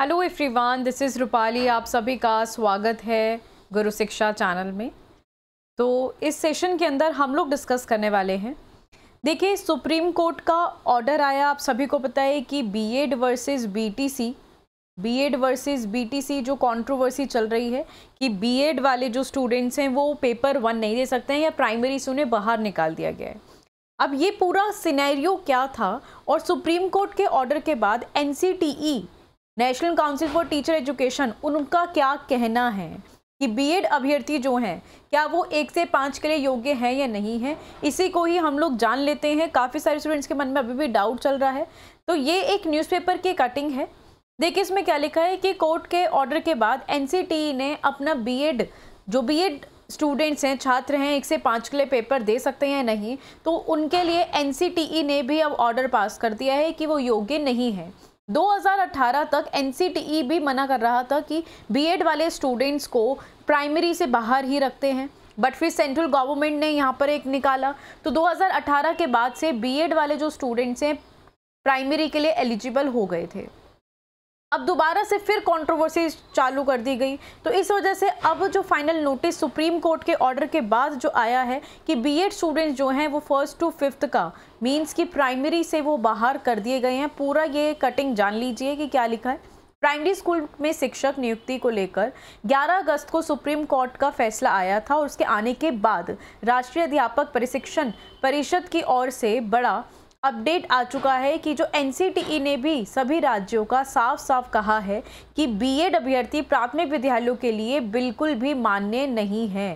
Hello everyone this is Rupali आप सभी का स्वागत है गुरु शिक्षा चैनल में तो इस सेशन के अंदर हम लोग डिस्कस करने वाले हैं देखिए सुप्रीम कोर्ट का ऑर्डर आया आप सभी को पता है कि BEd versus BTC BEd versus BTC जो कंट्रोवर्सी चल रही है कि बीएड वाले जो स्टूडेंट्स हैं वो पेपर वन नहीं दे सकते हैं या प्राइमरी से उन्हें बाहर निकाल दिया गया है अब ये पूरा सिनेरियो क्या था और सुप्रीम कोर्ट के ऑर्डर के बाद N national council for teacher education उनका क्या कहना है कि बीएड अभ्यर्थी जो हैं क्या वो एक से पाँच के लिए योग्य हैं या नहीं है इसी को ही हम लोग जान लेते हैं काफ़ी सारे स्टूडेंट्स के मन में अभी भी डाउट चल रहा है तो ये एक न्यूज़पेपर की कटिंग है देखिए इसमें क्या लिखा है कि कोर्ट के ऑर्डर के बाद एन e ने अपना बी जो बी स्टूडेंट्स हैं छात्र हैं एक से पाँच के लिए पेपर दे सकते हैं या नहीं तो उनके लिए एन e ने भी अब ऑर्डर पास कर दिया है कि वो योग्य नहीं है 2018 तक एन e भी मना कर रहा था कि बीएड वाले स्टूडेंट्स को प्राइमरी से बाहर ही रखते हैं बट फिर सेंट्रल गवर्नमेंट ने यहाँ पर एक निकाला तो 2018 के बाद से बीएड वाले जो स्टूडेंट्स हैं प्राइमरी के लिए एलिजिबल हो गए थे अब दोबारा से फिर कंट्रोवर्सी चालू कर दी गई तो इस वजह से अब जो फाइनल नोटिस सुप्रीम कोर्ट के ऑर्डर के बाद जो आया है कि बीएड स्टूडेंट्स जो हैं वो फर्स्ट टू फिफ्थ का मींस कि प्राइमरी से वो बाहर कर दिए गए हैं पूरा ये कटिंग जान लीजिए कि क्या लिखा है प्राइमरी स्कूल में शिक्षक नियुक्ति को लेकर 11 अगस्त को सुप्रीम कोर्ट का फैसला आया था और उसके आने के बाद राष्ट्रीय अध्यापक प्रशिक्षण परिषद की ओर से बड़ा अपडेट आ चुका है कि जो एनसीटीई ने भी सभी राज्यों का साफ साफ कहा है कि बीएड अभ्यर्थी प्राथमिक विद्यालयों के लिए बिल्कुल भी मान्य नहीं है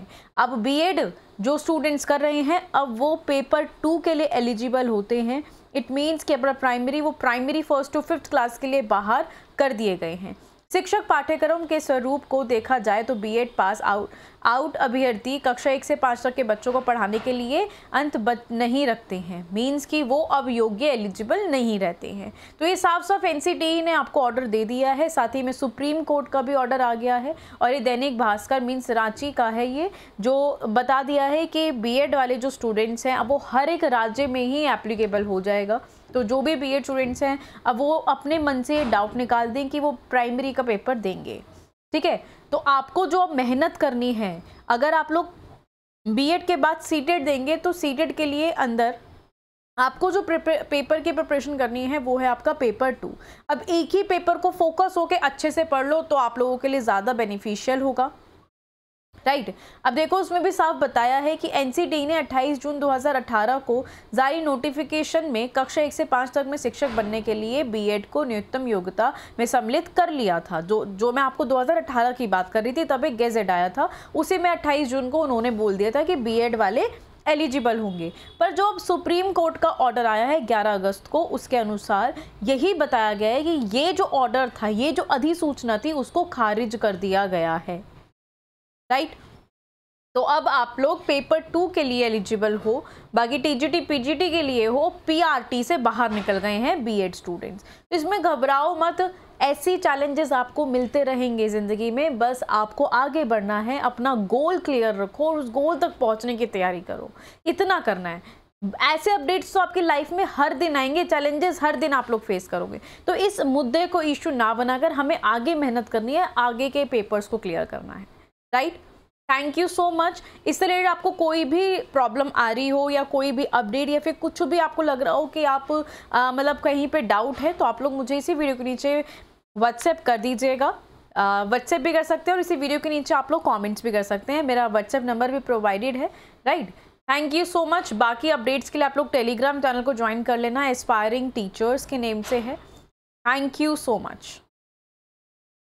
अब बीएड जो स्टूडेंट्स कर रहे हैं अब वो पेपर टू के लिए एलिजिबल होते हैं इट मीन्स कि अपना प्राइमरी वो primary first to fifth class के लिए बाहर कर दिए गए हैं शिक्षक पाठ्यक्रम के स्वरूप को देखा जाए तो बीएड पास आउट आउट अभ्यर्थी कक्षा एक से पाँच तक के बच्चों को पढ़ाने के लिए अंत बच नहीं रखते हैं मीन्स कि वो अब योग्य एलिजिबल नहीं रहते हैं तो ये साफ साफ एन ने आपको ऑर्डर दे दिया है साथ ही में सुप्रीम कोर्ट का भी ऑर्डर आ गया है और ये दैनिक भास्कर मीन्स रांची का है ये जो बता दिया है कि बी वाले जो स्टूडेंट्स हैं अब वो हर एक राज्य में ही एप्लीकेबल हो जाएगा तो जो भी एड स्टूडेंट्स हैं अब वो अपने मन से डाउट निकाल दें कि वो प्राइमरी का पेपर देंगे ठीक है तो आपको जो मेहनत करनी है अगर आप लोग एड के बाद सीटेड देंगे तो सीटेड के लिए अंदर आपको जो पेपर की प्रिपरेशन करनी है वो है आपका पेपर टू अब एक ही पेपर को फोकस होकर अच्छे से पढ़ लो तो आप लोगों के लिए ज़्यादा बेनिफिशियल होगा राइट right. अब देखो उसमें भी साफ बताया है कि एनसीटी ने 28 जून 2018 को जारी नोटिफिकेशन में कक्षा एक से पाँच तक में शिक्षक बनने के लिए बीएड को न्यूनतम योग्यता में सम्मिलित कर लिया था जो जो मैं आपको 2018 की बात कर रही थी तब एक गेजेट आया था उसी में 28 जून को उन्होंने बोल दिया था कि बी वाले एलिजिबल होंगे पर जो अब सुप्रीम कोर्ट का ऑर्डर आया है 11 अगस्त को उसके अनुसार यही बताया गया है कि ये जो ऑर्डर था ये जो अधिसूचना थी उसको खारिज कर दिया गया है राइट तो अब आप लोग पेपर टू के लिए एलिजिबल हो बाकी टीजीटी पीजीटी के लिए हो पीआरटी से बाहर निकल गए हैं बीएड स्टूडेंट्स तो इसमें घबराओ मत ऐसी चैलेंजेस आपको मिलते रहेंगे ज़िंदगी में बस आपको आगे बढ़ना है अपना गोल क्लियर रखो और उस गोल तक पहुंचने की तैयारी करो इतना करना है ऐसे अपडेट्स तो आपकी लाइफ में हर दिन आएंगे चैलेंजेस हर दिन आप लोग फेस करोगे तो इस मुद्दे को इश्यू ना बनाकर हमें आगे मेहनत करनी है आगे के पेपर्स को क्लियर करना है right thank you so much इससे रिलेटेड आपको कोई भी प्रॉब्लम आ रही हो या कोई भी अपडेट या फिर कुछ भी आपको लग रहा हो कि आप मतलब कहीं पे डाउट है तो आप लोग मुझे इसी वीडियो के नीचे व्हाट्सएप कर दीजिएगा व्हाट्सएप भी कर सकते हैं और इसी वीडियो के नीचे आप लोग कमेंट्स भी कर सकते हैं मेरा व्हाट्सएप नंबर भी प्रोवाइडेड है right thank you so much बाकी अपडेट्स के लिए आप लोग टेलीग्राम चैनल को ज्वाइन कर लेना एस्पायरिंग टीचर्स के नेम से है थैंक यू सो मच